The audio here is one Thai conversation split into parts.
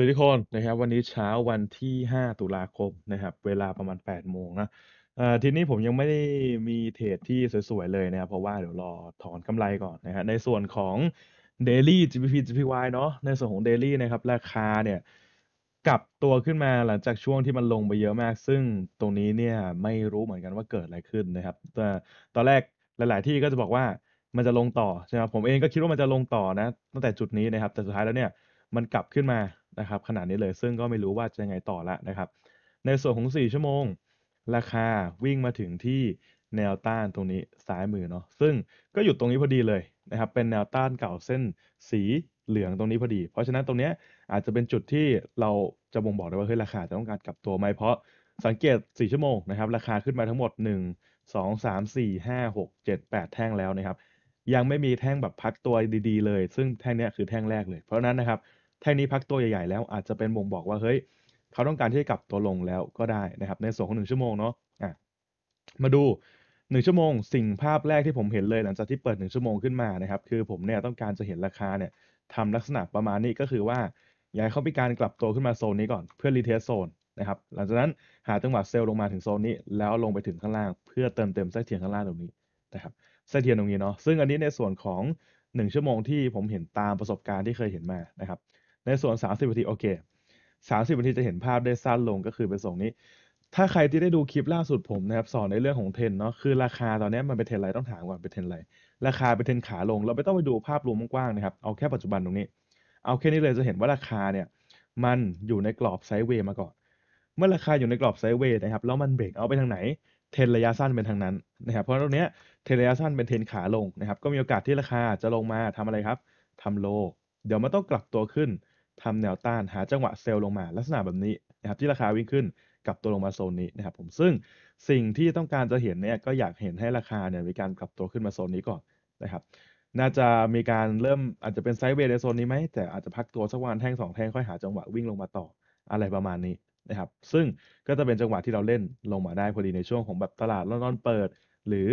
วัสดีทุกคนนะครับวันนี้เช้าวันที่ 5 ตุลาคมนะครับเวลาประมาณ 8 โมงนะทีนี้ผมยังไม่ได้มีเทรดที่สวย ๆ เลยนะครับเพราะว่าเดี๋ยวรอถอนกำไรก่อนนะับในส่วนของ Daily g p p GPY เนาะในส่วนของ Daily นะครับราคาเนี่ยกลับตัวขึ้นมาหลังจากช่วงที่มันลงไปเยอะมาก ซึ่งตรงนี้เนี่ยไม่รู้เหมือนกันว่าเกิดอะไรขึ้นนะครับตอนแรกหลายๆที่ก็จะบอกว่ามันจะลงต่อใช่ไหมผมเองก็คิดว่ามันจะลงต่อนะ ตั้งแต่จุดนี้นะครับแต่สุดท้ายแล้วเนี่ยมันกลับขึ้นมานะครับขนาดนี้เลยซึ่งก็ไม่รู้ว่าจะยังไงต่อละนะครับ ในส่วนของ4 ชั่วโมง ราคาวิ่งมาถึงที่แนวต้านตรงนี้ซ้ายมือเนาะซึ่งก็อยู่ตรงนี้พอดีเลยนะครับ เป็นแนวต้านเก่าเส้นสีเหลืองตรงนี้พอดี เพราะฉะนั้นตรงนี้อาจจะเป็นจุดที่เราจะบ่งบอกได้ว่าเฮ้ยราคาจะต้องการกลับตัวไหมเพราะสังเกต4ชั่วโมงนะครับราคาขึ้นมาทั้งหมด1 2 3 4 5 6 7 8แท่งแล้วนะครับ ยังไม่มีแท่งแบบพักตัวดีๆเลย ซึ่งแท่งนี้คือแท่งแรกเลย เพราะนั้นนะครับแท่นี้พักตัวใหญ่ๆแล้วอาจจะเป็นบ่งบอกว่าเฮ้ยเขาต้องการที่จะกลับตัวลงแล้วก็ได้นะครับ ในส่วนของหนึ่งชั่วโมงเนาะะมาดูหนึ่งชั่วโมงสิ่งภาพแรกที่ผมเห็นเลยหลังจากที่เปิดหนึ่งชั่วโมงขึ้นมานะครับคือผมเนี่ยต้องการจะเห็นราคาเนี่ยทำลักษณะประมาณนี้ก็คือว่าอยากเข้าไปการกลับตัวขึ้นมาโซนนี้ก่อนเพื่อรีเทสโซนนะครับหลังจากนั้นหาจังหวะเซลล์ลงมาถึงโซนนี้ แล้วลงไปถึงข้างล่างเพื่อเติมเต็มเส้เทียนข้างล่างตรงนี้นะครับเส้เทียนตรงนี้เนาะซึ่งอันนี้ในส่วนของ1ชั่วโมงที่ผมเห็นตามประสบการณ์ที่เคยเห็นมานะครับในส่วน 30ินาที โอเค 30นาทีจะเห็นภาพได้สั้นลงก็คือเป็นทรงนี้ ถ้าใครที่ได้ดูคลิปล่าสุดผมนะครับสอนในเรื่องของเทนเนาะ คือราคาตอนนี้มันเป็นเทนอะไรต้องถามก่อน เป็นเทนอะไร ราคาเป็นเทนขาลง เราไม่ต้องไปดูภาพรวมกว้างนะครับ เอาแค่ปัจจุบันตรงนี้ เอาแค่นี้เลยจะเห็นว่าราคาเนี่ย มันอยู่ในกรอบไซด์เวย์มาก่อน เมื่อราคาอยู่ในกรอบไซด์เวย์นะครับ แล้วมันเบรกเอาไปทางไหน เทรนระยะสั้นเป็นทางนั้นนะครับ เพราะตรงนี้เทรนระยะสั้นเป็นเทรนขาลงนะครับ ก็มีโอกาสที่ราคาจะลงมาทำอะไรครับทำโลเดี๋ยวมันต้องกลับตัวขึ้นทำแนวต้านหาจังหวะเซลล์ลงมาลักษณะแบบนี้นะครับที่ราคาวิ่งขึ้นกลับตัวลงมาโซนนี้นะครับผมซึ่งสิ่งที่ต้องการจะเห็นเนี่ยก็อยากเห็นให้ราคาเนี่ยมีการกลับตัวขึ้นมาโซนนี้ก่อนนะครับน่าจะมีการเริ่มอาจจะเป็นไซด์เวย์ในโซนนี้ไหมแต่อาจจะพักตัวสักวันแท่งสองแท่งค่อยหาจังหวะวิ่งลงมาต่ออะไรประมาณนี้นะครับซึ่งก็จะเป็นจังหวะที่เราเล่นลงมาได้พอดีในช่วงของแบบตลาดร้อนๆเปิด หรือ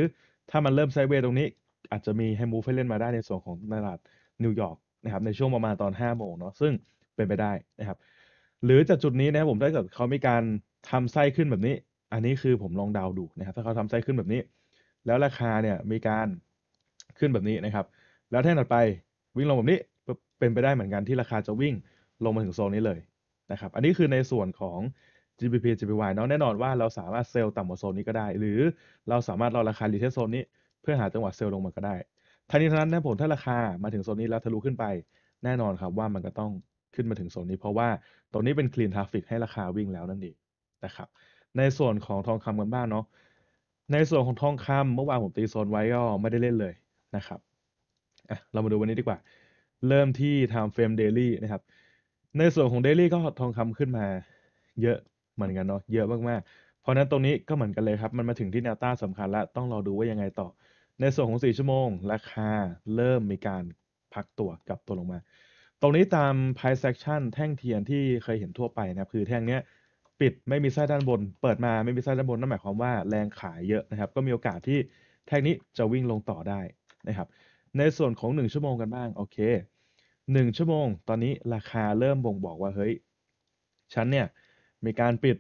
ถ้ามันเริ่มไซด์เวย์ตรงนี้อาจจะมีให้มูฟให้เล่นมาได้ในส่วนของตลาดนิวยอร์กนะครับในช่วงประมาณตอน5โมงเนาะซึ่งเป็นไปได้นะครับหรือจากจุดนี้นะครับผมถ้าเกิดเขามีการทำไส้ขึ้นแบบนี้ อันนี้คือผมลองเดาดูนะครับถ้าเขาทำไส้ขึ้นแบบนี้ แล้วราคาเนี่ยมีการขึ้นแบบนี้นะครับ แล้วแท่งถัดไปวิ่งลงแบบนี้เป็นไปได้เหมือนกันที่ราคาจะวิ่งลงมาถึงโซนนี้เลยนะครับ อันนี้คือในส่วนของ GBP GPY เนาะแน่นอนว่าเราสามารถเซลล์ต่ำกว่าโซนนี้ก็ได้ หรือเราสามารถรอราคารีเทสโซนนี้เพื่อหาจังหวะเซลล์ลงมาก็ได้ทั้งนี้ทั้งนั้นนะผมถ้าราคามาถึงโซนนี้แล้วทะลุขึ้นไปแน่นอนครับว่ามันก็ต้องขึ้นมาถึงโซนนี้เพราะว่าตรงนี้เป็นคลีนทราฟิกให้ราคาวิ่งแล้วนั่นเองนะครับ ในส่วนของทองคำกันบ้างเนาะในส่วนของทองคำเมื่อวานผมตีโซนไว้ก็ไม่ได้เล่นเลยนะครับอ่ะเรามาดูวันนี้ดีกว่า เริ่มที่ไทม์เฟรมเดลี่นะครับในส่วนของเดลี่ก็ทองคำขึ้นมาเยอะเหมือนกันเนาะเยอะมากๆเพราะนั้นตรงนี้ก็เหมือนกันเลยครับ มันมาถึงที่แนวต้าสาคัญแล้วต้องรอดูว่ายังไงต่อ ในส่วนของ 4 ชั่วโมง ราคาเริ่มมีการพักตัวกลับตัวลงมาตรงนี้ตาม p r i เ e action แท่งเทียนที่เคยเห็นทั่วไป นะครับ คือแท่งเนี้ย ปิดไม่มีไส้ด้านบน เปิดมาไม่มีไส้ด้านบนนั่นหมายความว่าแรงขายเยอะนะครับ ก็มีโอกาสที่แท่งนี้จะวิ่งลงต่อได้นะครับ ในส่วนของ 1 ชั่วโมงกันบ้างโอเค 1 ชั่วโมง ตอนนี้ราคาเริ่มบ่งบอกว่า เฮ้ยฉันเนี่ย มีการปิด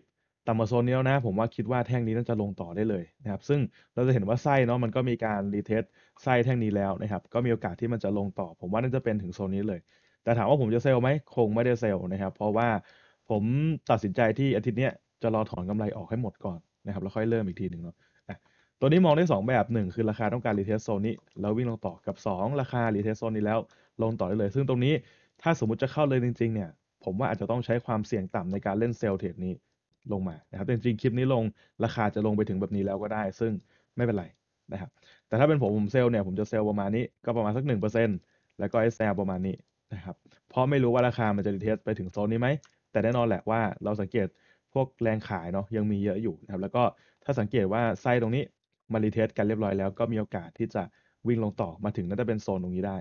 ต่ำมาโซนนี้แล้วนะ ผมว่าคิดว่าแท่งนี้น่าจะลงต่อได้เลยนะครับ ซึ่งเราจะเห็นว่าไส้เนาะมันก็มีการรีเทสไส้แท่งนี้แล้วนะครับ ก็มีโอกาสที่มันจะลงต่อ ผมว่าน่าจะเป็นถึงโซนนี้เลยแต่ถามว่าผมจะเซลไหม คงไม่ได้เซลนะครับ เพราะว่าผมตัดสินใจที่อาทิตย์นี้จะรอถอนกำไรออกให้หมดก่อนนะครับ แล้วค่อยเริ่มอีกทีหนึ่งเนาะตัวนี้มองได้ 2 แบบ 1 คือราคาต้องการรีเทสโซนนี้ แล้ววิ่งลงต่อกับ 2 ราคารีเทสโซนนี้แล้วลงต่อได้เลย ซึ่งตรงนี้ถ้าสมมุติจะเข้าเลยจริง ๆเนี่ย ผมว่าอาจจะต้องใช้ความเสี่ยงต่ำในการเล่นเซลล์เทรดนี้ลงมานะครับจริงๆคลิปนี้ลงราคาจะลงไปถึงแบบนี้แล้วก็ได้ ซึ่งไม่เป็นไรนะครับ แต่ถ้าเป็นผมผมเซลล์เนี่ยผมจะเซลล์ประมาณนี้ ก็ประมาณสัก 1%แล้วก็ไอแซลประมาณนี้ะครับเพราะไม่รู้ว่าราคา มันจะดีเทสไปถึงโซนนี้ไหม แต่แน่นอนแหละว่า เราสังเกต พวกแรงขายเนาะยังมีเยอะอยู่นะครับแล้วก็ถ้าสังเกตว่าไส้ตรงนี้มารีเทสกันเรียบร้อยแล้วก็มีโอกาสที่จะวิ่งลงต่อมาถึงน่าจะเป็นโซนตรงนี้ได้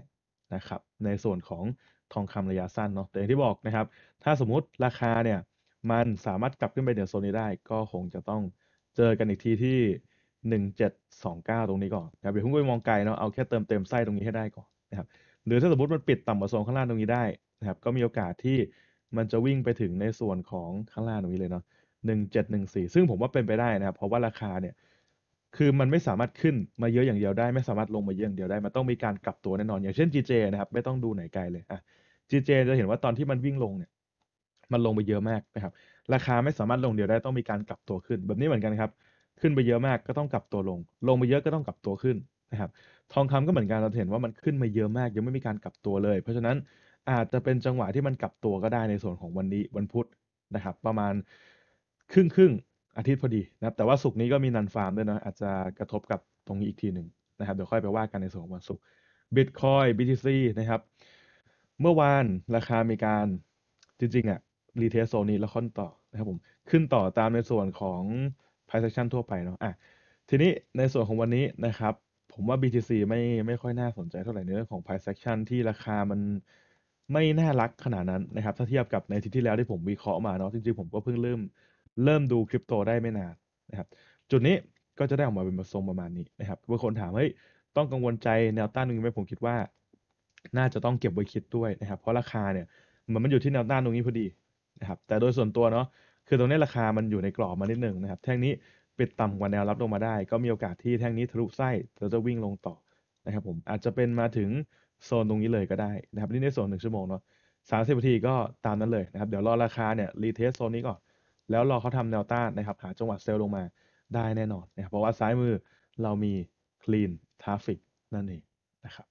นะครับ ในส่วนของทองคำระยะสั้นเนาะ แต่อย่างที่บอกนะครับ ถ้าสมมุติราคาเนี่ย มันสามารถกลับขึ้นไปเหนือโซนนี้ได้ ก็คงจะต้องเจอกันอีกทีที่ 1729 ตรงนี้ก่อนนะครับเดี๋ยวพุ่งไปมองไกลเนาะ เอาแค่เติมเต็มไส้ตรงนี้ให้ได้ก่อนนะครับหรือถ้าสมมติมันปิดต่ำกว่าโซนข้างล่างตรงนี้ได้นะครับก็มีโอกาสที่มันจะวิ่งไปถึงในส่วนของข้างล่างตรงนี้เลยเนาะ 1714 ซึ่งผมว่าเป็นไปได้นะครับ เพราะว่าราคาเนี่ยคือมันไม่สามารถขึ้นมาเยอะอย่างเดียวได้ไม่สามารถลงมาเยอะอย่างเดียวได้มันต้องมีการกลับตัวแน่นอนอย่างเช่น GJ นะครับไม่ต้องดูไหนไกลเลยอ่ะ GJ จะเห็นว่าตอนที่มันวิ่งลงเนี่ย มันลงไปเยอะมากนะครับ ราคาไม่สามารถลงเดียวได้ต้องมีการกลับตัวขึ้น แบบนี้เหมือนกันครับ ขึ้นไปเยอะมากก็ต้องกลับตัวลง ลงไปเยอะก็ต้องกลับตัวขึ้นนะครับทองคำก็เหมือนกันเราเห็นว่ามันขึ้นมาเยอะมากยังไม่มีการกลับตัวเลย เพราะฉะนั้นอาจจะเป็นจังหวะที่มันกลับตัวก็ได้ในส่วนของวันนี้วันพุธนะครับ ประมาณครึ่งครึ่งอาทิตย์พอดีนะครับแต่ว่าศุกร์นี้ก็มีนันฟาร์ม ด้วยนะอาจจะกระทบกับตรงนี้อีกทีหนึ่งนะครับเดี๋ยวค่อยไปว่ากันในส่วนของวันศุกร์บิตคอยบิตซีนะครับ เมื่อวานราคามีการจริง ๆอะรีเทสโซนี้แล้วค่อนต่อนะครับผมขึ้นต่อตามในส่วนของไพ i ์ e a c t i ทั่วไปเนาะอ่ะทีนี้ในส่วนของวันนี้นะครับผมว่า BTC ไม่ไม่ค่อยน่าสนใจเท่าไหร่ในเรื่องของ price action ที่ราคามันไม่น่ารักขนาดนั้นนะครับถ้าเทียบกับในทิตที่แล้วที่ผมวิเคราะห์มาเนาะ จริงๆ ผมก็เพิ่งเริ่มเริ่มดูคริปโตได้ไม่นานนะครับ จุดนี้ก็จะได้ออกมาเป็นทรงประมาณนี้นะครับบางคนถามเฮ้ยต้องกังวลใจแนวต้านตรงนี้ไหมผมคิดว่าน่าจะต้องเก็บไว้คิดด้วยนะครับ เพราะราคาเนี่ยมันมันอยู่ที่แนวต้านตรงนี้พอดีนะครับ แต่โดยส่วนตัวเนาะคือตรงนี้ราคามันอยู่ในกรอบมานิดหนึ่งนะครับแท่งนี้ปิดต่ำกว่าแนวรับลงมาได้ ก็มีโอกาสที่แท่งนี้ทะลุไส้แล้วจะวิ่งลงต่อนะครับผมอาจจะเป็นมาถึงโซนตรงนี้เลยก็ได้นะครับนี่ในโซนหนึ่งชั่วโมงเนาะสามสิบนาทีก็ตามนั้นเลยนะครับเดี๋ยวรอราคาเนี่ยรีเทสโซนนี้ก่อน แล้วรอเขาทำแนวต้านนะครับหาจังหวะเซลล์ลงมาได้แน่นอนนะครับเพราะว่าซ้ายมือเรามีคลีนทราฟิกนั่นเองนะครับ